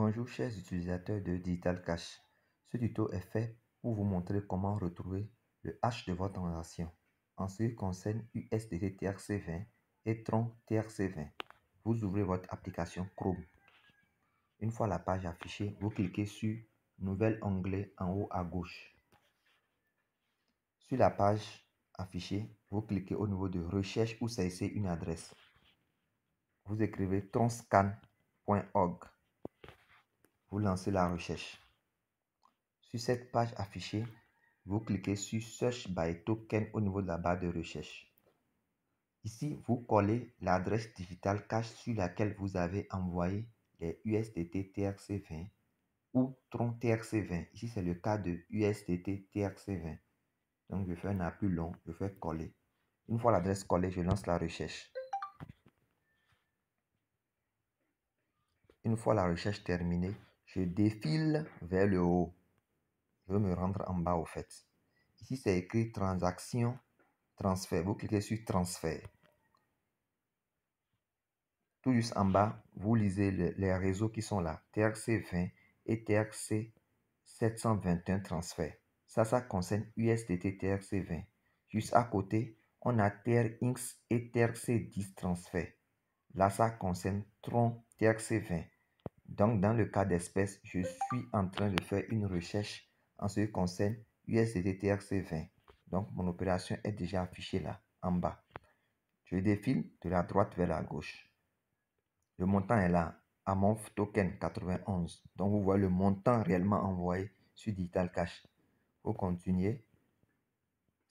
Bonjour chers utilisateurs de Digital Cash. Ce tuto est fait pour vous montrer comment retrouver le hash de votre transaction en ce qui concerne USDT TRC20 et Tron TRC20. Vous ouvrez votre application Chrome. Une fois la page affichée, vous cliquez sur Nouvel onglet en haut à gauche. Sur la page affichée, vous cliquez au niveau de Recherche ou saisissez une adresse. Vous écrivez tronscan.org vous lancez la recherche. Sur cette page affichée, vous cliquez sur Search by Token au niveau de la barre de recherche. Ici, vous collez l'adresse digitale cache sur laquelle vous avez envoyé les USDT TRC20 ou Tron TRC20. Ici, c'est le cas de USDT TRC20. Donc, je fais un appui long, je fais coller. Une fois l'adresse collée, je lance la recherche. Une fois la recherche terminée, je défile vers le haut. Je veux me rendre en bas au fait. Ici, c'est écrit transaction, transfert. Vous cliquez sur transfert. Tout juste en bas, vous lisez les réseaux qui sont là. TRC 20 et TRC 721 transfert. Ça, ça concerne USDT TRC 20. Juste à côté, on a TRX et TRC 10 transfert. Là, ça concerne Tron TRC 20. Donc, dans le cas d'espèce, je suis en train de faire une recherche en ce qui concerne usdtx 20 Donc, mon opération est déjà affichée là, en bas. Je défile de la droite vers la gauche. Le montant est là, mon Token 91. Donc, vous voyez le montant réellement envoyé sur Digital Cash. Vous continuez.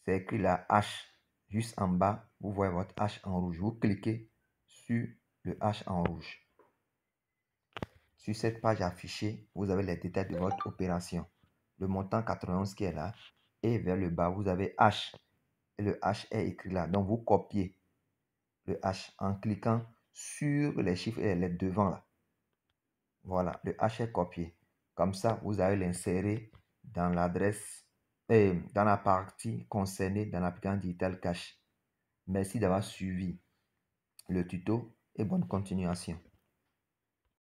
C'est écrit la H juste en bas. Vous voyez votre H en rouge. Vous cliquez sur le H en rouge. Sur cette page affichée, vous avez les détails de votre opération. Le montant 91 qui est là. Et vers le bas, vous avez H. Et le H est écrit là. Donc, vous copiez le H en cliquant sur les chiffres et les lettres devant là. Voilà, le H est copié. Comme ça, vous allez l'insérer dans l'adresse et euh, dans la partie concernée dans l'application Digital Cash. Merci d'avoir suivi le tuto et bonne continuation.